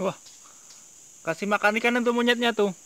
Wah, kasih makan ikan untuk monyetnya tuh.